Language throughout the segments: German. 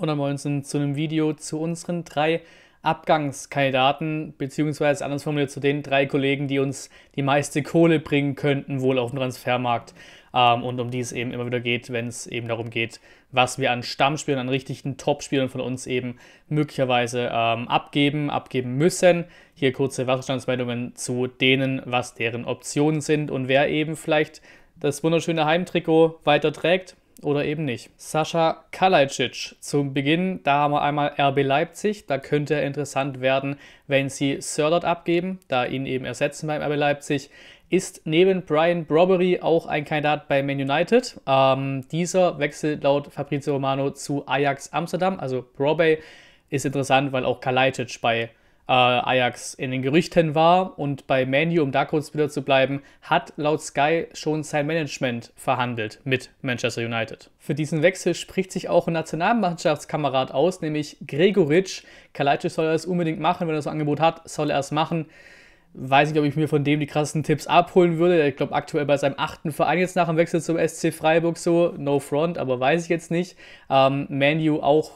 und 119 zu einem Video zu unseren drei Abgangskandidaten, beziehungsweise anders formuliert zu den drei Kollegen, die uns die meiste Kohle bringen könnten, wohl auf dem Transfermarkt. Ähm, und um die es eben immer wieder geht, wenn es eben darum geht, was wir an Stammspielern, an richtigen Topspielern von uns eben möglicherweise ähm, abgeben, abgeben müssen. Hier kurze Wasserstandsmeldungen zu denen, was deren Optionen sind und wer eben vielleicht das wunderschöne Heimtrikot weiter trägt oder eben nicht. Sascha Kalajdzic zum Beginn, da haben wir einmal RB Leipzig, da könnte er interessant werden, wenn sie Sörlot abgeben, da ihn eben ersetzen beim RB Leipzig. Ist neben Brian Brobbery auch ein Kandidat bei Man United. Ähm, dieser wechselt laut Fabrizio Romano zu Ajax Amsterdam, also Brobey ist interessant, weil auch Kalajdzic bei äh, Ajax in den Gerüchten war. Und bei Manu, um da kurz wieder zu bleiben, hat laut Sky schon sein Management verhandelt mit Manchester United. Für diesen Wechsel spricht sich auch ein Nationalmannschaftskamerad aus, nämlich Gregoric. Kalajdzic soll er das unbedingt machen, wenn er das Angebot hat, soll er es machen. Weiß nicht, ob ich mir von dem die krassen Tipps abholen würde. Ich glaube, aktuell bei seinem achten Verein jetzt nach dem Wechsel zum SC Freiburg so. No front, aber weiß ich jetzt nicht. Ähm, Manu auch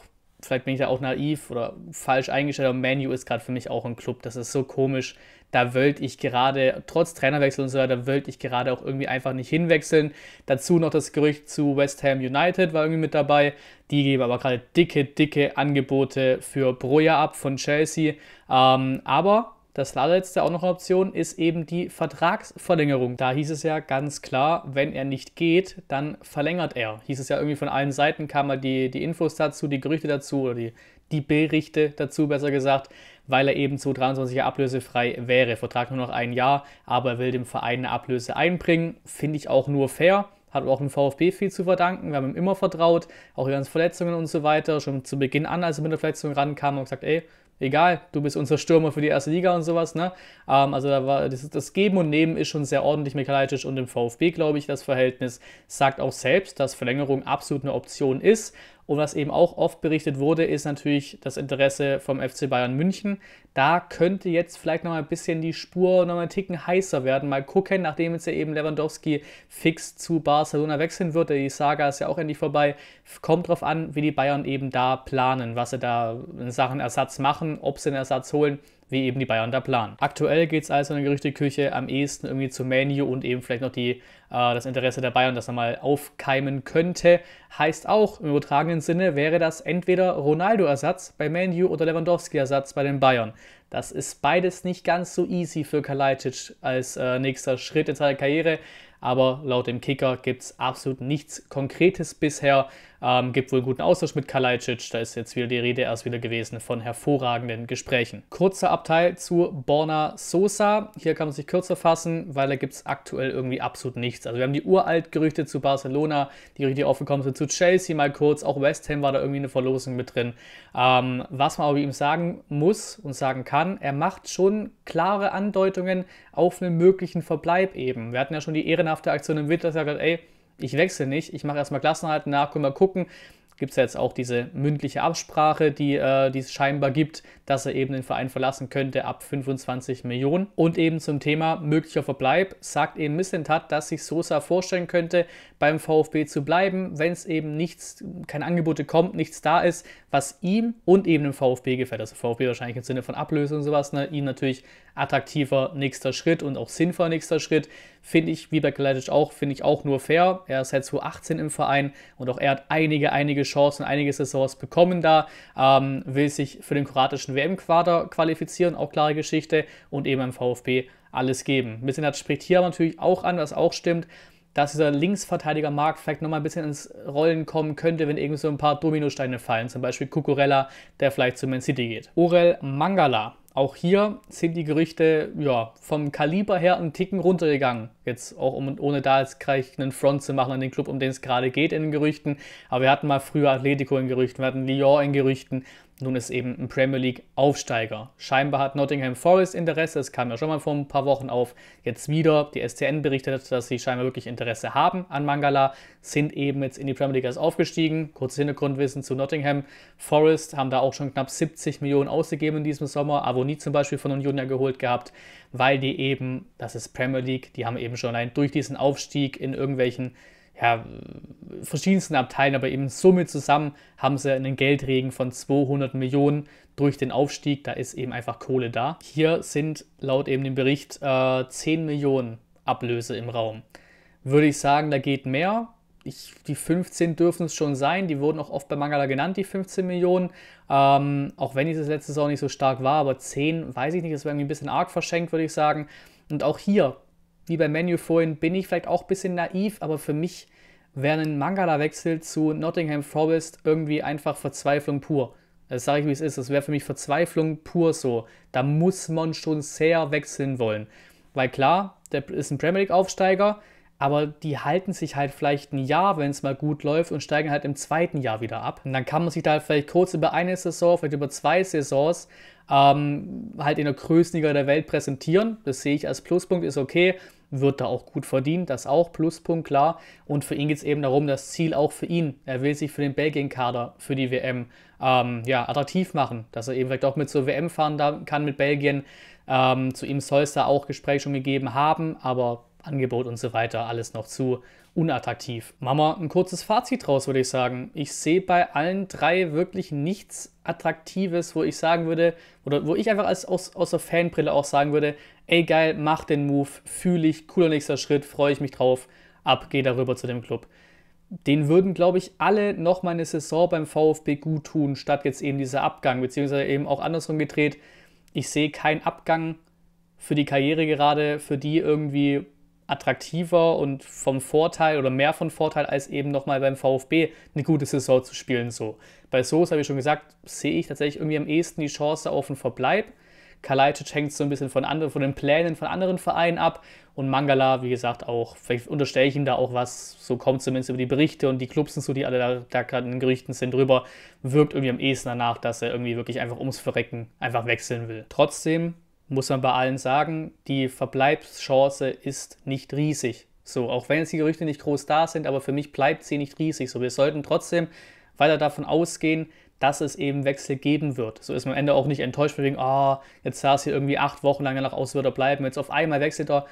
vielleicht bin ich da auch naiv oder falsch eingestellt, aber Manu ist gerade für mich auch ein Club. Das ist so komisch. Da wollte ich gerade, trotz Trainerwechsel und so weiter, da wollte ich gerade auch irgendwie einfach nicht hinwechseln. Dazu noch das Gerücht zu West Ham United war irgendwie mit dabei. Die geben aber gerade dicke, dicke Angebote für Broja ab von Chelsea. Ähm, aber das allerletzte auch noch eine Option ist eben die Vertragsverlängerung. Da hieß es ja ganz klar, wenn er nicht geht, dann verlängert er. Hieß es ja irgendwie von allen Seiten, kamen die, die Infos dazu, die Gerüchte dazu oder die, die Berichte dazu, besser gesagt, weil er eben zu 23 Jahren ablösefrei wäre. Vertrag nur noch ein Jahr, aber er will dem Verein eine Ablöse einbringen. Finde ich auch nur fair. Hat auch dem VfB viel zu verdanken. Wir haben ihm immer vertraut, auch über Verletzungen und so weiter. Schon zu Beginn an, als er mit der Verletzung rankam, und gesagt, ey, egal, du bist unser Stürmer für die erste Liga und sowas. Ne? Ähm, also da war, das, das, Geben und Nehmen ist schon sehr ordentlich mit Kalajdzic und dem VfB, glaube ich, das Verhältnis. Sagt auch selbst, dass Verlängerung absolut eine Option ist. Und was eben auch oft berichtet wurde, ist natürlich das Interesse vom FC Bayern München. Da könnte jetzt vielleicht noch ein bisschen die Spur noch mal Ticken heißer werden. Mal gucken, nachdem jetzt ja eben Lewandowski fix zu Barcelona wechseln wird. Die Saga ist ja auch endlich vorbei. Kommt drauf an, wie die Bayern eben da planen, was sie da in Sachen Ersatz machen, ob sie einen Ersatz holen wie eben die Bayern da planen. Aktuell geht es also in der Gerüchteküche am ehesten irgendwie zu Manu und eben vielleicht noch die, äh, das Interesse der Bayern, das mal aufkeimen könnte. Heißt auch, im übertragenen Sinne wäre das entweder Ronaldo-Ersatz bei Manu oder Lewandowski-Ersatz bei den Bayern. Das ist beides nicht ganz so easy für Kalajdzic als äh, nächster Schritt in seiner Karriere, aber laut dem Kicker gibt es absolut nichts Konkretes bisher, ähm, gibt wohl einen guten Austausch mit Kalajdzic. Da ist jetzt wieder die Rede erst wieder gewesen von hervorragenden Gesprächen. Kurzer Abteil zu Borna Sosa. Hier kann man sich kürzer fassen, weil da gibt es aktuell irgendwie absolut nichts. Also wir haben die uralt Gerüchte zu Barcelona, die Gerüchte aufgekommen sind zu Chelsea mal kurz. Auch West Ham war da irgendwie eine Verlosung mit drin. Ähm, was man aber ihm sagen muss und sagen kann, er macht schon klare Andeutungen auf einen möglichen Verbleib eben. Wir hatten ja schon die ehrenhafte Aktion im Winter, dass er gesagt hat, ey, ich wechsle nicht, ich mache erstmal Klassenhalt nach, können wir gucken. Gibt es ja jetzt auch diese mündliche Absprache, die, äh, die es scheinbar gibt, dass er eben den Verein verlassen könnte ab 25 Millionen. Und eben zum Thema möglicher Verbleib sagt eben Missentat, dass sich Sosa vorstellen könnte, beim VfB zu bleiben, wenn es eben nichts, keine Angebote kommt, nichts da ist, was ihm und eben dem VfB gefällt. Also VfB wahrscheinlich im Sinne von Ablösung und sowas, ne? ihm natürlich attraktiver nächster Schritt und auch sinnvoller nächster Schritt. Finde ich, wie bei Kaledic auch, finde ich auch nur fair. Er ist jetzt halt 18 im Verein und auch er hat einige, einige Chancen, einige Saisons bekommen da. Ähm, will sich für den kroatischen WM-Quader qualifizieren, auch klare Geschichte. Und eben im VfB alles geben. Ein bisschen hat spricht hier natürlich auch an, was auch stimmt dass dieser Linksverteidiger Markt vielleicht nochmal ein bisschen ins Rollen kommen könnte, wenn irgendwie so ein paar Dominosteine fallen. Zum Beispiel Kukurella, der vielleicht zu Man City geht. Orel Mangala auch hier sind die Gerüchte ja, vom Kaliber her einen Ticken runtergegangen. Jetzt auch um, ohne da jetzt gleich einen Front zu machen an den Club, um den es gerade geht in den Gerüchten. Aber wir hatten mal früher Atletico in Gerüchten, wir hatten Lyon in Gerüchten nun ist eben ein Premier League-Aufsteiger. Scheinbar hat Nottingham Forest Interesse, das kam ja schon mal vor ein paar Wochen auf. Jetzt wieder, die STN berichtet, dass sie scheinbar wirklich Interesse haben an Mangala, sind eben jetzt in die Premier League erst aufgestiegen. Kurzes Hintergrundwissen zu Nottingham Forest, haben da auch schon knapp 70 Millionen ausgegeben in diesem Sommer. Avoni zum Beispiel von Union ja geholt gehabt, weil die eben, das ist Premier League, die haben eben schon einen, durch diesen Aufstieg in irgendwelchen ja, verschiedensten Abteilen, aber eben Summe zusammen haben sie einen Geldregen von 200 Millionen durch den Aufstieg. Da ist eben einfach Kohle da. Hier sind laut eben dem Bericht äh, 10 Millionen Ablöse im Raum. Würde ich sagen, da geht mehr. Ich, die 15 dürfen es schon sein. Die wurden auch oft bei Mangala genannt, die 15 Millionen. Ähm, auch wenn dieses letzte Saison nicht so stark war, aber 10, weiß ich nicht, das wäre irgendwie ein bisschen arg verschenkt, würde ich sagen. Und auch hier wie bei Menu vorhin, bin ich vielleicht auch ein bisschen naiv, aber für mich wäre ein Mangala-Wechsel zu Nottingham Forest irgendwie einfach Verzweiflung pur. Das sage ich, wie es ist. Das wäre für mich Verzweiflung pur so. Da muss man schon sehr wechseln wollen. Weil klar, der ist ein Premier League-Aufsteiger, aber die halten sich halt vielleicht ein Jahr, wenn es mal gut läuft und steigen halt im zweiten Jahr wieder ab. Und dann kann man sich da vielleicht kurz über eine Saison, vielleicht über zwei Saisons ähm, halt in der größten Liga der Welt präsentieren. Das sehe ich als Pluspunkt, ist okay, wird da auch gut verdient, das auch Pluspunkt, klar. Und für ihn geht es eben darum, das Ziel auch für ihn. Er will sich für den Belgien-Kader, für die WM, ähm, ja, attraktiv machen, dass er eben vielleicht auch mit zur WM fahren kann mit Belgien. Ähm, zu ihm soll es da auch Gespräche schon gegeben haben, aber Angebot und so weiter, alles noch zu unattraktiv. Mama, ein kurzes Fazit raus würde ich sagen. Ich sehe bei allen drei wirklich nichts Attraktives, wo ich sagen würde, oder wo ich einfach als, aus, aus der Fanbrille auch sagen würde, ey geil, mach den Move, fühle ich, cooler nächster Schritt, freue ich mich drauf, ab, geh darüber zu dem Club. Den würden, glaube ich, alle noch mal eine Saison beim VfB gut tun, statt jetzt eben dieser Abgang, beziehungsweise eben auch andersrum gedreht. Ich sehe keinen Abgang für die Karriere gerade, für die irgendwie attraktiver und vom Vorteil oder mehr von Vorteil als eben nochmal beim VfB eine gute Saison zu spielen. So. Bei Soos habe ich schon gesagt, sehe ich tatsächlich irgendwie am ehesten die Chance auf einen Verbleib. Kalajdzic hängt so ein bisschen von, anderen, von den Plänen von anderen Vereinen ab und Mangala, wie gesagt, auch, vielleicht unterstelle ich ihm da auch was, so kommt zumindest über die Berichte und die Clubs und so, die alle da, da gerade in den Gerüchten sind, drüber, wirkt irgendwie am ehesten danach, dass er irgendwie wirklich einfach ums Verrecken einfach wechseln will. Trotzdem muss man bei allen sagen, die Verbleibschance ist nicht riesig. So, auch wenn jetzt die Gerüchte nicht groß da sind, aber für mich bleibt sie nicht riesig. So, wir sollten trotzdem weiter davon ausgehen, dass es eben Wechsel geben wird. So ist man am Ende auch nicht enttäuscht von wegen, ah, oh, jetzt saß hier irgendwie acht Wochen lang danach aus, wird er bleiben, jetzt auf einmal wechselt er.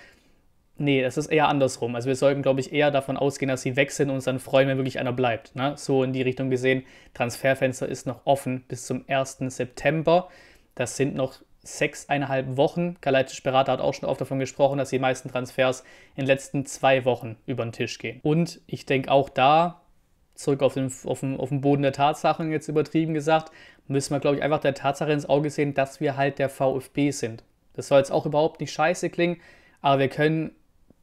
Nee, das ist eher andersrum. Also wir sollten, glaube ich, eher davon ausgehen, dass sie wechseln und uns dann freuen, wenn wirklich einer bleibt. Ne? So in die Richtung gesehen, Transferfenster ist noch offen bis zum 1. September. Das sind noch sechseinhalb Wochen. Kaleitisch Berater hat auch schon oft davon gesprochen, dass die meisten Transfers in den letzten zwei Wochen über den Tisch gehen. Und ich denke auch da, zurück auf den, auf, den, auf den Boden der Tatsachen jetzt übertrieben gesagt, müssen wir, glaube ich, einfach der Tatsache ins Auge sehen, dass wir halt der VfB sind. Das soll jetzt auch überhaupt nicht scheiße klingen, aber wir können,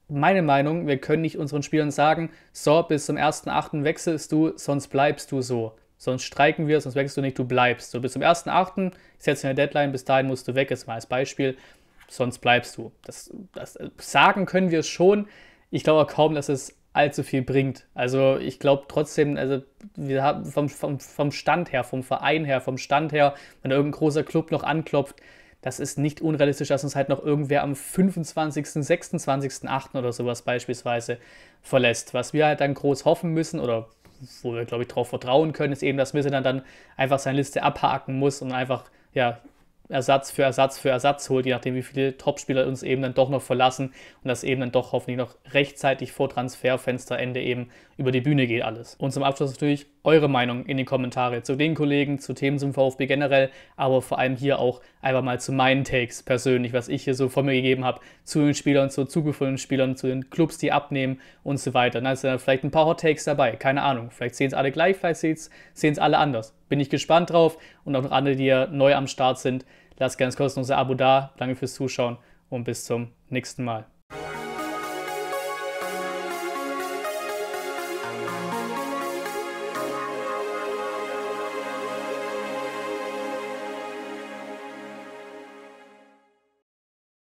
meine Meinung, wir können nicht unseren Spielern sagen, so, bis zum 1.8. wechselst du, sonst bleibst du so sonst streiken wir, sonst wechselst du nicht, du bleibst. So bis zum 1.8. ist jetzt eine Deadline, bis dahin musst du weg, ist mal als Beispiel, sonst bleibst du. Das, das sagen können wir schon. Ich glaube auch kaum, dass es allzu viel bringt. Also ich glaube trotzdem, also wir haben vom, vom, vom Stand her, vom Verein her, vom Stand her, wenn irgendein großer Club noch anklopft, das ist nicht unrealistisch, dass uns halt noch irgendwer am 25., 26., 8. oder sowas beispielsweise verlässt. Was wir halt dann groß hoffen müssen oder wo wir, glaube ich, darauf vertrauen können, ist eben, dass Misseland dann einfach seine Liste abhaken muss und einfach ja, Ersatz für Ersatz für Ersatz holt, je nachdem, wie viele Topspieler uns eben dann doch noch verlassen und das eben dann doch hoffentlich noch rechtzeitig vor Transferfensterende eben über die Bühne geht alles. Und zum Abschluss natürlich eure Meinung in die Kommentare zu den Kollegen, zu Themen zum VfB generell, aber vor allem hier auch einfach mal zu meinen Takes persönlich, was ich hier so von mir gegeben habe, zu den Spielern, zu zugefundenen Spielern, zu den Clubs, die abnehmen und so weiter. Da sind dann vielleicht ein paar Hot Takes dabei, keine Ahnung. Vielleicht sehen es alle gleich, vielleicht sehen es alle anders. Bin ich gespannt drauf und auch noch andere, die ja neu am Start sind. Lasst gerne das kostenlose Abo da. Danke fürs Zuschauen und bis zum nächsten Mal.